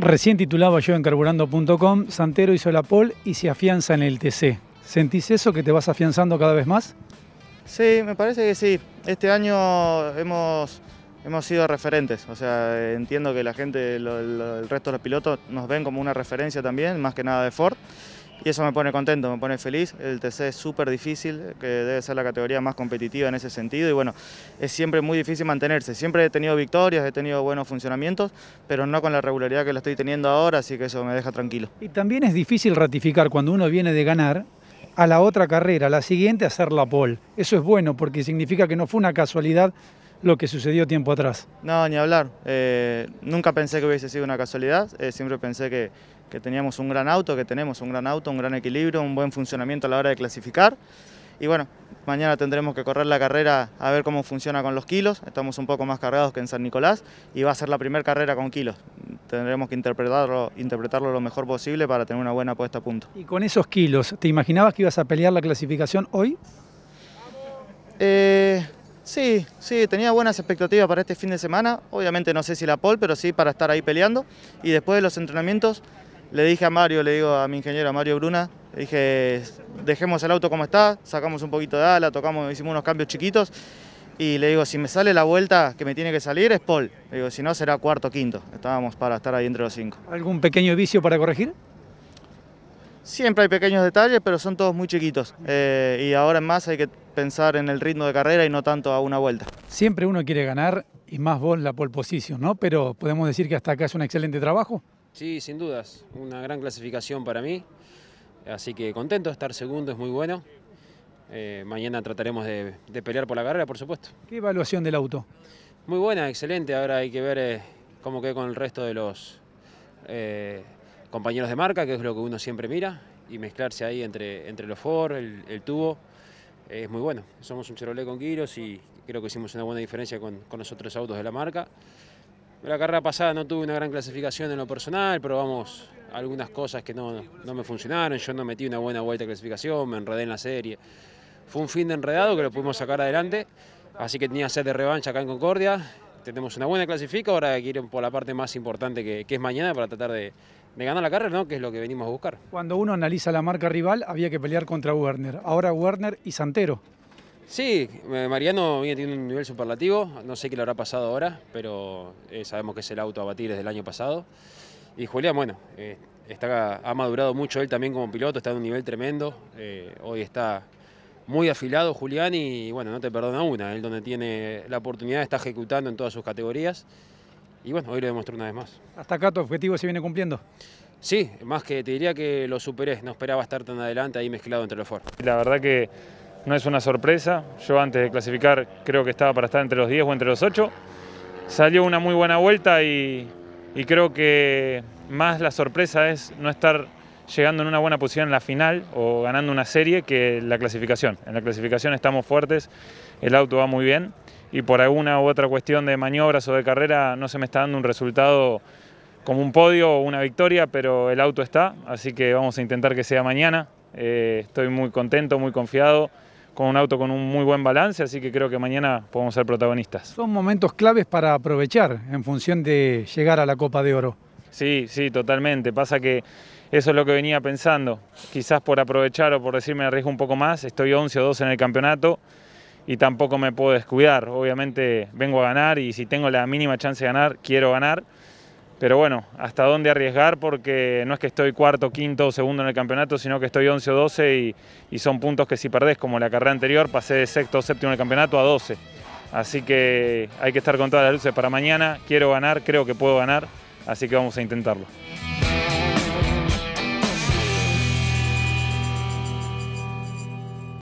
Recién titulado yo en carburando.com, Santero hizo la pole y se afianza en el TC. ¿Sentís eso que te vas afianzando cada vez más? Sí, me parece que sí. Este año hemos, hemos sido referentes. O sea, entiendo que la gente, el resto de los pilotos nos ven como una referencia también, más que nada de Ford y eso me pone contento, me pone feliz. El TC es súper difícil, que debe ser la categoría más competitiva en ese sentido y bueno, es siempre muy difícil mantenerse. Siempre he tenido victorias, he tenido buenos funcionamientos, pero no con la regularidad que la estoy teniendo ahora, así que eso me deja tranquilo. Y también es difícil ratificar cuando uno viene de ganar a la otra carrera, a la siguiente hacer la pole. Eso es bueno porque significa que no fue una casualidad lo que sucedió tiempo atrás. No, ni hablar. Eh, nunca pensé que hubiese sido una casualidad, eh, siempre pensé que, que, teníamos un gran auto, que tenemos un gran auto, un gran equilibrio, un buen funcionamiento a la hora de clasificar. Y bueno, mañana tendremos que correr la carrera a ver cómo funciona con los kilos. Estamos un poco más cargados que en San Nicolás y va a ser la primera carrera con kilos. Tendremos que interpretarlo, lo mejor posible para tener una buena puesta a punto. Y con esos kilos, ¿te imaginabas que ibas a pelear la clasificación hoy? Eh, Sí, sí, tenía buenas expectativas para este fin de semana. Obviamente no sé si la Paul, pero sí para estar ahí peleando. Y después de los entrenamientos le dije a Mario, le digo a mi ingeniero, Mario Bruna, le dije, dejemos el auto como está, sacamos un poquito de ala, tocamos, hicimos unos cambios chiquitos. Y le digo, si me sale la vuelta que me tiene que salir es Paul. Le digo, si no será cuarto, quinto. Estábamos para estar ahí entre los cinco. ¿Algún pequeño vicio para corregir? Siempre hay pequeños detalles, pero son todos muy chiquitos. Eh, y ahora en más hay que pensar en el ritmo de carrera y no tanto a una vuelta. Siempre uno quiere ganar y más vos la pole position, ¿no? Pero podemos decir que hasta acá es un excelente trabajo. Sí, sin dudas, una gran clasificación para mí. Así que contento, de estar segundo es muy bueno. Eh, mañana trataremos de, pelear por la carrera, por supuesto. ¿Qué evaluación del auto? Muy buena, excelente. Ahora hay que ver eh, cómo queda con el resto de los eh, compañeros de marca, que es lo que uno siempre mira, y mezclarse ahí entre, entre los Ford, el tubo es muy bueno. Somos un Chevrolet con giros y creo que hicimos una buena diferencia con, con los otros autos de la marca. La carrera pasada no tuve una gran clasificación en lo personal, probamos algunas cosas que no, no me funcionaron, yo no metí una buena vuelta de clasificación, me enredé en la serie. Fue un fin de enredado que lo pudimos sacar adelante, así que tenía sed de revancha acá en Concordia. Tenemos una buena clasifica, ahora que ir por la parte más importante que, que es mañana para tratar de, me ganar la carrera, ¿no? que es lo que venimos a buscar. Cuando uno analiza la marca rival, había que pelear contra Werner. Ahora Werner y Santero. Sí, eh, Mariano tiene un nivel superlativo, no sé qué le habrá pasado ahora, pero eh, sabemos que es el auto a batir desde el año pasado. Y Julián, bueno, eh, está, ha madurado mucho él también como piloto, está en un nivel tremendo, hoy está muy afilado Julián y bueno, no te perdona una, él donde tiene la oportunidad está ejecutando en todas sus categorías y bueno, hoy lo demostró una vez más. ¿Hasta acá tu objetivo se viene cumpliendo? Sí, más que te diría que lo superé, no esperaba estar tan adelante ahí mezclado entre los Ford. La verdad que no es una sorpresa, yo antes de clasificar creo que estaba para estar entre los 10 o entre los 8, salió una muy buena vuelta y, y creo que más la sorpresa es no estar llegando en una buena posición en la final o ganando una serie que la clasificación. En la clasificación estamos fuertes, el auto va muy bien y por alguna u otra cuestión de maniobras o de carrera no se me está dando un resultado como un podio o una victoria, pero el auto está, así que vamos a intentar que sea mañana. Eh, estoy muy contento, muy confiado con un auto con un muy buen balance, así que creo que mañana podemos ser protagonistas. Son momentos claves para aprovechar en función de llegar a la Copa de Oro. Sí, sí, totalmente. Pasa que eso es lo que venía pensando. Quizás por aprovechar o por decirme arriesgo un poco más, estoy 11 o 12 en el campeonato y tampoco me puedo descuidar. Obviamente vengo a ganar y si tengo la mínima chance de ganar, quiero ganar. Pero bueno, hasta dónde arriesgar porque no es que estoy cuarto, quinto o segundo en el campeonato, sino que estoy 11 o 12 y, son puntos que si perdés, como la carrera anterior, pasé de sexto o séptimo en el campeonato a 12. Así que hay que estar con todas las luces para mañana. Quiero ganar, creo que puedo ganar, así que vamos a intentarlo.